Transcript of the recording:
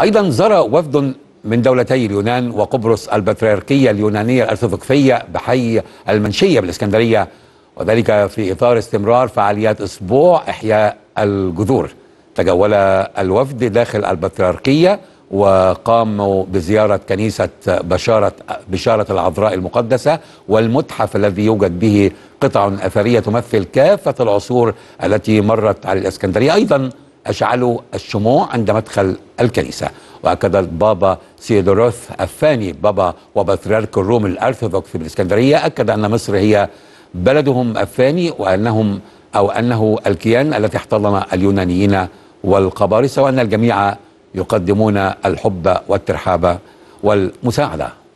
أيضا زار وفد من دولتي اليونان وقبرص البطريركية اليونانية الأرثوذكسية بحي المنشية بالإسكندرية وذلك في إطار استمرار فعاليات أسبوع إحياء الجذور تجول الوفد داخل البطريركية وقاموا بزيارة كنيسة بشارة, بشارة العذراء المقدسة والمتحف الذي يوجد به قطع أثرية تمثل كافة العصور التي مرت على الإسكندرية أيضا أشعلوا الشموع عند مدخل الكنيسة وأكد البابا سيدوروث الثاني بابا وبطريرك الروم الأرثوذكس بالإسكندرية أكد أن مصر هي بلدهم الثاني وأنهم أو أنه الكيان التي احتضن اليونانيين والقبارسة وأن الجميع يقدمون الحب والترحاب والمساعدة